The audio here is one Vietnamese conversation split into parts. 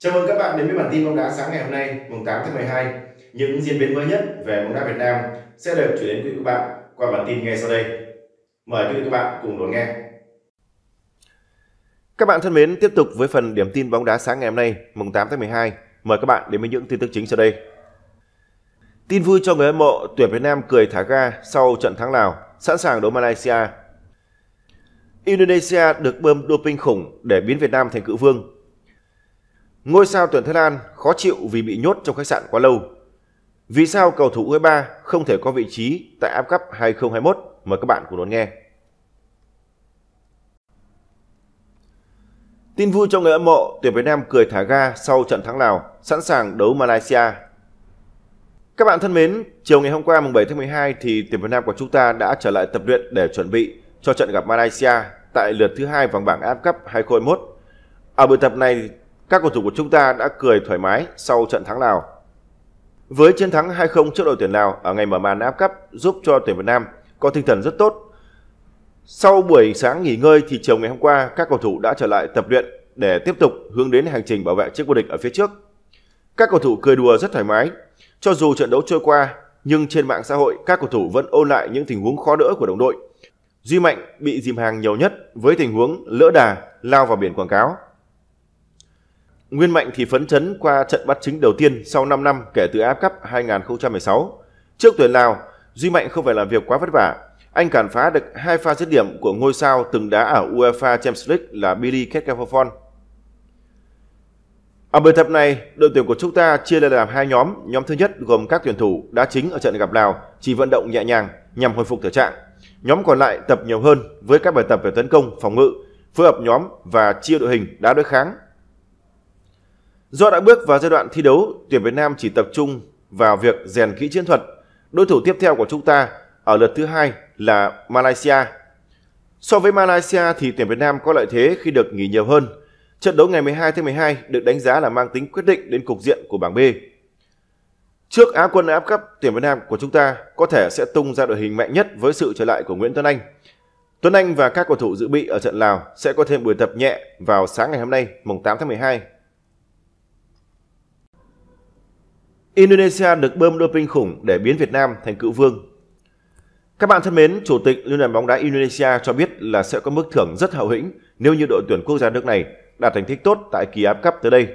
Chào mừng các bạn đến với bản tin bóng đá sáng ngày hôm nay, mùng 8 tháng 12. Những diễn biến mới nhất về bóng đá Việt Nam sẽ được chuyển đến quý vị các bạn qua bản tin ngay sau đây. Mời quý vị các bạn cùng đón nghe. Các bạn thân mến, tiếp tục với phần điểm tin bóng đá sáng ngày hôm nay, mùng 8 tháng 12. Mời các bạn đến với những tin tức chính sau đây. Tin vui cho người hâm mộ, tuyển Việt Nam cười thả ga sau trận thắng Lào, sẵn sàng đấu Malaysia. Indonesia được bơm doping khủng để biến Việt Nam thành cự vương Ngôi sao tuyển Thái Lan khó chịu vì bị nhốt trong khách sạn quá lâu. Vì sao cầu thủ U23 không thể có vị trí tại AFF Cup 2021? Mời các bạn cùng đón nghe. Tin vui cho người hâm mộ, tuyển Việt Nam cười thả ga sau trận thắng Lào, sẵn sàng đấu Malaysia. Các bạn thân mến, chiều ngày hôm qua mùng 7 tháng 12 thì tuyển Việt Nam của chúng ta đã trở lại tập luyện để chuẩn bị cho trận gặp Malaysia tại lượt thứ hai vòng bảng AFF Cup 2021. Ở buổi tập này các cầu thủ của chúng ta đã cười thoải mái sau trận thắng Lào. Với chiến thắng 2-0 trước đội tuyển Lào ở ngày mở màn áp cấp giúp cho tuyển Việt Nam có tinh thần rất tốt. Sau buổi sáng nghỉ ngơi thì chiều ngày hôm qua các cầu thủ đã trở lại tập luyện để tiếp tục hướng đến hành trình bảo vệ chiếc vô địch ở phía trước. Các cầu thủ cười đùa rất thoải mái, cho dù trận đấu trôi qua nhưng trên mạng xã hội các cầu thủ vẫn ôn lại những tình huống khó đỡ của đồng đội. Duy Mạnh bị dìm hàng nhiều nhất với tình huống lỡ đà lao vào biển quảng cáo Nguyên Mạnh thì phấn chấn qua trận bắt chính đầu tiên sau 5 năm kể từ Áp cấp 2016. Trước tuyển Lào, Duy Mạnh không phải làm việc quá vất vả. Anh cản phá được hai pha dứt điểm của ngôi sao từng đá ở UEFA Champions League là Billy Ketcafofon. Ở buổi tập này, đội tuyển của chúng ta chia ra làm hai nhóm. Nhóm thứ nhất gồm các tuyển thủ đá chính ở trận gặp Lào, chỉ vận động nhẹ nhàng nhằm hồi phục thể trạng. Nhóm còn lại tập nhiều hơn với các bài tập về tấn công, phòng ngự, phối hợp nhóm và chia đội hình đá đối kháng Do đã bước vào giai đoạn thi đấu, tuyển Việt Nam chỉ tập trung vào việc rèn kỹ chiến thuật. Đối thủ tiếp theo của chúng ta ở lượt thứ hai là Malaysia. So với Malaysia thì tuyển Việt Nam có lợi thế khi được nghỉ nhiều hơn. Trận đấu ngày 12 tháng 12 được đánh giá là mang tính quyết định đến cục diện của bảng B. Trước Á quân áp cấp, tuyển Việt Nam của chúng ta có thể sẽ tung ra đội hình mạnh nhất với sự trở lại của Nguyễn Tuấn Anh. Tuấn Anh và các cầu thủ dự bị ở trận Lào sẽ có thêm buổi tập nhẹ vào sáng ngày hôm nay, mùng 8 tháng 12 Indonesia được bơm doping khủng để biến Việt Nam thành cựu vương. Các bạn thân mến, Chủ tịch Liên đoàn bóng đá Indonesia cho biết là sẽ có mức thưởng rất hậu hĩnh nếu như đội tuyển quốc gia nước này đạt thành tích tốt tại kỳ Áp cấp tới đây.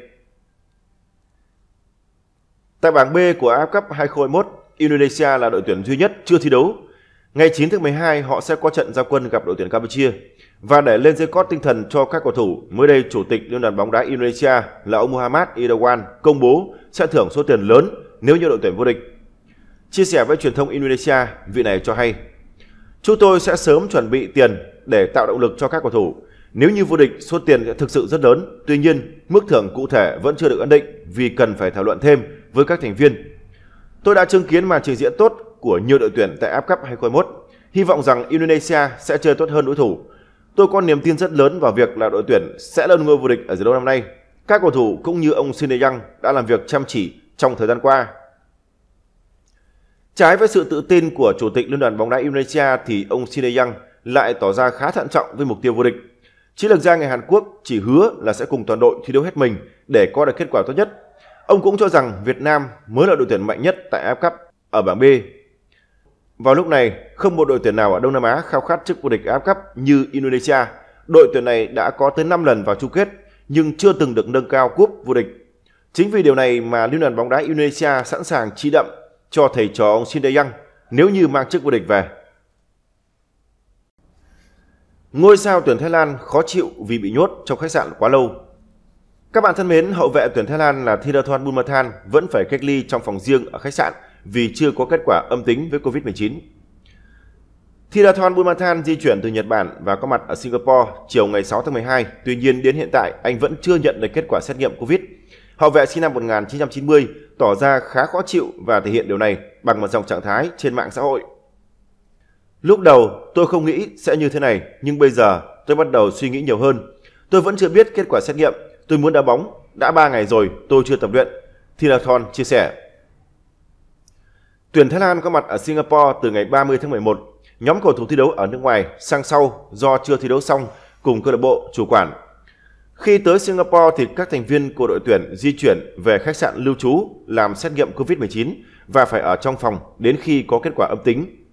Tại bảng B của Áp cấp 2021, Indonesia là đội tuyển duy nhất chưa thi đấu. Ngày 9 tháng 12 họ sẽ có trận giao quân gặp đội tuyển Campuchia. Và để lên dây cót tinh thần cho các cầu thủ, mới đây Chủ tịch Liên đoàn bóng đá Indonesia là ông Muhammad Idawan công bố sẽ thưởng số tiền lớn nếu như đội tuyển vô địch. Chia sẻ với truyền thông Indonesia, vị này cho hay, Chúng tôi sẽ sớm chuẩn bị tiền để tạo động lực cho các cầu thủ. Nếu như vô địch, số tiền sẽ thực sự rất lớn. Tuy nhiên, mức thưởng cụ thể vẫn chưa được ấn định vì cần phải thảo luận thêm với các thành viên. Tôi đã chứng kiến màn trình diễn tốt của nhiều đội tuyển tại AFF 2021. Hy vọng rằng Indonesia sẽ chơi tốt hơn đối thủ Tôi có niềm tin rất lớn vào việc là đội tuyển sẽ lên ngôi vô địch ở giải đấu năm nay. Các cầu thủ cũng như ông Shin Young đã làm việc chăm chỉ trong thời gian qua. Trái với sự tự tin của chủ tịch liên đoàn bóng đá Indonesia thì ông Shin Young lại tỏ ra khá thận trọng với mục tiêu vô địch. Chiến lược gia người Hàn Quốc chỉ hứa là sẽ cùng toàn đội thi đấu hết mình để có được kết quả tốt nhất. Ông cũng cho rằng Việt Nam mới là đội tuyển mạnh nhất tại AF Cup ở bảng B vào lúc này, không một đội tuyển nào ở Đông Nam Á khao khát chức vô địch áp Cup như Indonesia. Đội tuyển này đã có tới 5 lần vào chung kết nhưng chưa từng được nâng cao cúp vô địch. Chính vì điều này mà Liên đoàn bóng đá Indonesia sẵn sàng chi đậm cho thầy trò ông Shin Tae-yang nếu như mang chức vô địch về. Ngôi sao tuyển Thái Lan khó chịu vì bị nhốt trong khách sạn quá lâu. Các bạn thân mến, hậu vệ tuyển Thái Lan là Thirathan Bunmathan vẫn phải cách ly trong phòng riêng ở khách sạn vì chưa có kết quả âm tính với COVID-19. Thirathon Bumathan di chuyển từ Nhật Bản và có mặt ở Singapore chiều ngày 6 tháng 12. Tuy nhiên đến hiện tại anh vẫn chưa nhận được kết quả xét nghiệm COVID. Hậu vệ sinh năm 1990 tỏ ra khá khó chịu và thể hiện điều này bằng một dòng trạng thái trên mạng xã hội. Lúc đầu tôi không nghĩ sẽ như thế này, nhưng bây giờ tôi bắt đầu suy nghĩ nhiều hơn. Tôi vẫn chưa biết kết quả xét nghiệm, tôi muốn đá bóng, đã 3 ngày rồi tôi chưa tập luyện. Thirathon chia sẻ. Tuyển Thái Lan có mặt ở Singapore từ ngày 30 tháng 11. Nhóm cầu thủ thi đấu ở nước ngoài sang sau do chưa thi đấu xong cùng câu lạc bộ chủ quản. Khi tới Singapore thì các thành viên của đội tuyển di chuyển về khách sạn lưu trú làm xét nghiệm COVID-19 và phải ở trong phòng đến khi có kết quả âm tính.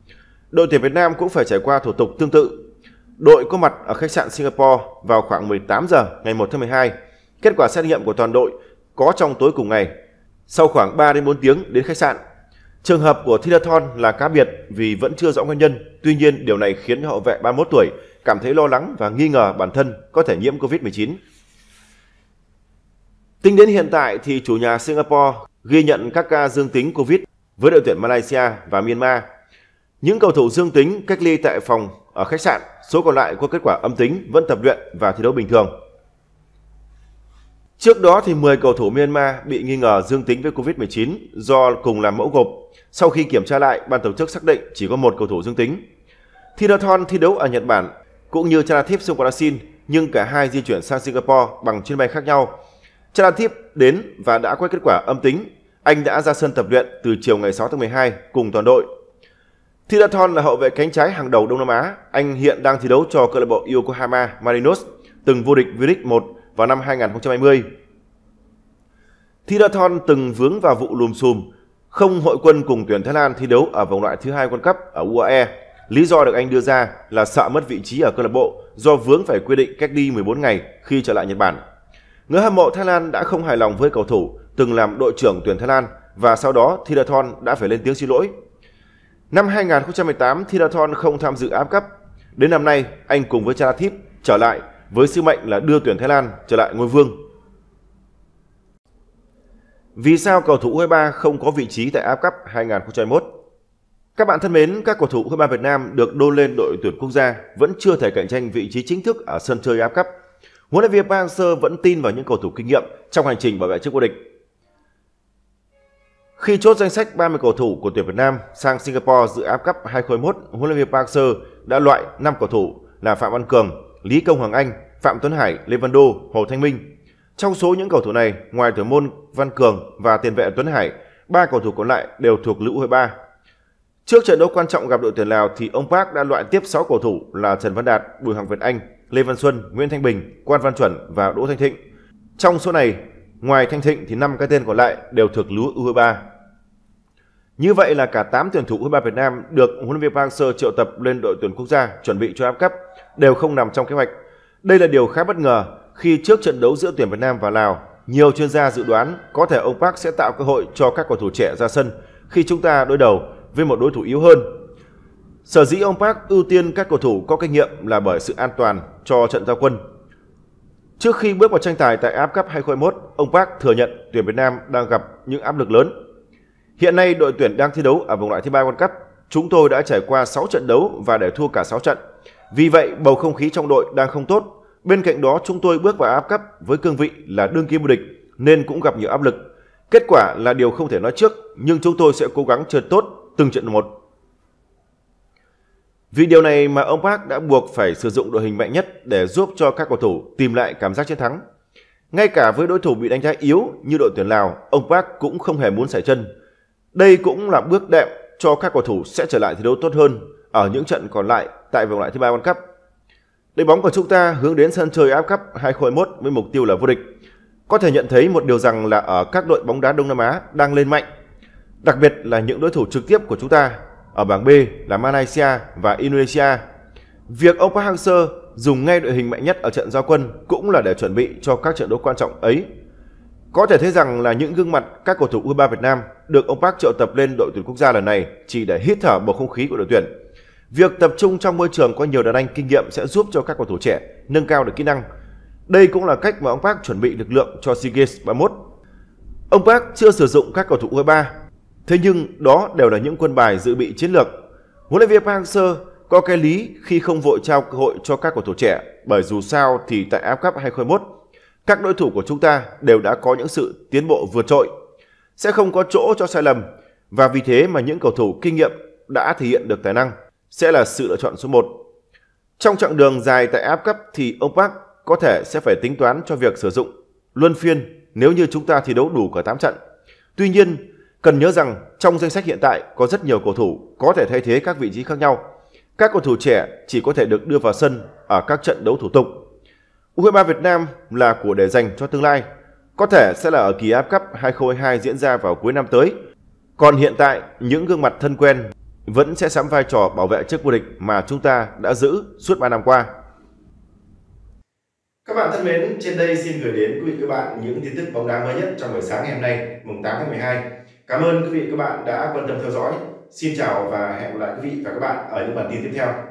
Đội tuyển Việt Nam cũng phải trải qua thủ tục tương tự. Đội có mặt ở khách sạn Singapore vào khoảng 18 giờ ngày 1 tháng 12. Kết quả xét nghiệm của toàn đội có trong tối cùng ngày. Sau khoảng 3 đến 4 tiếng đến khách sạn, Trường hợp của Thilathon là cá biệt vì vẫn chưa rõ nguyên nhân, tuy nhiên điều này khiến hậu vệ 31 tuổi cảm thấy lo lắng và nghi ngờ bản thân có thể nhiễm Covid-19. Tính đến hiện tại thì chủ nhà Singapore ghi nhận các ca dương tính Covid với đội tuyển Malaysia và Myanmar. Những cầu thủ dương tính cách ly tại phòng ở khách sạn, số còn lại có kết quả âm tính vẫn tập luyện và thi đấu bình thường. Trước đó thì 10 cầu thủ Myanmar bị nghi ngờ dương tính với Covid-19 do cùng làm mẫu gộp. Sau khi kiểm tra lại, ban tổ chức xác định chỉ có một cầu thủ dương tính. Thinathon thi đấu ở Nhật Bản cũng như Chanathip Sungwarasin nhưng cả hai di chuyển sang Singapore bằng chuyến bay khác nhau. Chanathip đến và đã có kết quả âm tính. Anh đã ra sân tập luyện từ chiều ngày 6 tháng 12 cùng toàn đội. Thinathon là hậu vệ cánh trái hàng đầu Đông Nam Á. Anh hiện đang thi đấu cho câu lạc bộ Yokohama Marinos, từng vô địch V-League 1 vào năm 2020. Thirathon từng vướng vào vụ lùm xùm không hội quân cùng tuyển Thái Lan thi đấu ở vòng loại thứ hai World Cup ở UAE. Lý do được anh đưa ra là sợ mất vị trí ở câu lạc bộ do vướng phải quy định cách ly 14 ngày khi trở lại Nhật Bản. Người hâm mộ Thái Lan đã không hài lòng với cầu thủ từng làm đội trưởng tuyển Thái Lan và sau đó Thirathon đã phải lên tiếng xin lỗi. Năm 2018, Thirathon không tham dự áp cấp. Đến năm nay, anh cùng với Chalathip trở lại với sứ mệnh là đưa tuyển Thái Lan trở lại ngôi vương. Vì sao cầu thủ U23 không có vị trí tại AF Cup 2021? Các bạn thân mến, các cầu thủ U23 Việt Nam được đô lên đội tuyển quốc gia vẫn chưa thể cạnh tranh vị trí chính thức ở sân chơi AF Cup. Huấn luyện viên Park Hang-seo vẫn tin vào những cầu thủ kinh nghiệm trong hành trình bảo vệ chức vô địch. Khi chốt danh sách 30 cầu thủ của tuyển Việt Nam sang Singapore dự AF Cup 2021, huấn luyện viên Park Hang-seo đã loại 5 cầu thủ là Phạm Văn Cường, Lý Công Hoàng Anh, Phạm Tuấn Hải, Lê Văn Đô, Hồ Thanh Minh. Trong số những cầu thủ này, ngoài thủ môn Văn Cường và tiền vệ Tuấn Hải, ba cầu thủ còn lại đều thuộc Lữ U23 Trước trận đấu quan trọng gặp đội tuyển Lào thì ông Park đã loại tiếp 6 cầu thủ là Trần Văn Đạt, Bùi Hoàng Việt Anh, Lê Văn Xuân, Nguyễn Thanh Bình, Quan Văn Chuẩn và Đỗ Thanh Thịnh. Trong số này, ngoài Thanh Thịnh thì 5 cái tên còn lại đều thuộc lứa U23. Như vậy là cả 8 tuyển thủ U23 Việt Nam được huấn luyện viên Park Hang-seo triệu tập lên đội tuyển quốc gia chuẩn bị cho AFF Cup đều không nằm trong kế hoạch. Đây là điều khá bất ngờ khi trước trận đấu giữa tuyển Việt Nam và Lào, nhiều chuyên gia dự đoán có thể ông Park sẽ tạo cơ hội cho các cầu thủ trẻ ra sân khi chúng ta đối đầu với một đối thủ yếu hơn. Sở dĩ ông Park ưu tiên các cầu thủ có kinh nghiệm là bởi sự an toàn cho trận giao quân. Trước khi bước vào tranh tài tại AFF Cup 2021, ông Park thừa nhận tuyển Việt Nam đang gặp những áp lực lớn Hiện nay đội tuyển đang thi đấu ở vòng loại thứ ba World Cup. Chúng tôi đã trải qua 6 trận đấu và để thua cả 6 trận. Vì vậy, bầu không khí trong đội đang không tốt. Bên cạnh đó, chúng tôi bước vào áp cấp với cương vị là đương kim vô địch nên cũng gặp nhiều áp lực. Kết quả là điều không thể nói trước, nhưng chúng tôi sẽ cố gắng chơi tốt từng trận một. Vì điều này mà ông Park đã buộc phải sử dụng đội hình mạnh nhất để giúp cho các cầu thủ tìm lại cảm giác chiến thắng. Ngay cả với đối thủ bị đánh giá yếu như đội tuyển Lào, ông Park cũng không hề muốn sải chân đây cũng là bước đệm cho các cầu thủ sẽ trở lại thi đấu tốt hơn ở những trận còn lại tại vòng loại thứ ba World Cup. Đội bóng của chúng ta hướng đến sân chơi AF Cup 2021 với mục tiêu là vô địch. Có thể nhận thấy một điều rằng là ở các đội bóng đá Đông Nam Á đang lên mạnh, đặc biệt là những đối thủ trực tiếp của chúng ta ở bảng B là Malaysia và Indonesia. Việc ông Park Hang-seo dùng ngay đội hình mạnh nhất ở trận giao quân cũng là để chuẩn bị cho các trận đấu quan trọng ấy có thể thấy rằng là những gương mặt các cầu thủ U23 Việt Nam được ông Park triệu tập lên đội tuyển quốc gia lần này chỉ để hít thở bầu không khí của đội tuyển. Việc tập trung trong môi trường có nhiều đàn anh kinh nghiệm sẽ giúp cho các cầu thủ trẻ nâng cao được kỹ năng. Đây cũng là cách mà ông Park chuẩn bị lực lượng cho SEA Games 31. Ông Park chưa sử dụng các cầu thủ U23, thế nhưng đó đều là những quân bài dự bị chiến lược. Huấn luyện viên Park Hang-seo có cái lý khi không vội trao cơ hội cho các cầu thủ trẻ bởi dù sao thì tại AFF Cup 2021 các đối thủ của chúng ta đều đã có những sự tiến bộ vượt trội, sẽ không có chỗ cho sai lầm và vì thế mà những cầu thủ kinh nghiệm đã thể hiện được tài năng sẽ là sự lựa chọn số 1. Trong chặng đường dài tại áp cấp thì ông Park có thể sẽ phải tính toán cho việc sử dụng luân phiên nếu như chúng ta thi đấu đủ cả 8 trận. Tuy nhiên, cần nhớ rằng trong danh sách hiện tại có rất nhiều cầu thủ có thể thay thế các vị trí khác nhau. Các cầu thủ trẻ chỉ có thể được đưa vào sân ở các trận đấu thủ tục U23 Việt Nam là của để dành cho tương lai, có thể sẽ là ở kỳ Áp Cup 2022 diễn ra vào cuối năm tới. Còn hiện tại, những gương mặt thân quen vẫn sẽ sắm vai trò bảo vệ chức vô địch mà chúng ta đã giữ suốt 3 năm qua. Các bạn thân mến, trên đây xin gửi đến quý vị các bạn những tin tức bóng đá mới nhất trong buổi sáng ngày hôm nay, mùng 8 tháng 12. Cảm ơn quý vị các bạn đã quan tâm theo dõi. Xin chào và hẹn gặp lại quý vị và các bạn ở những bản tin tiếp theo.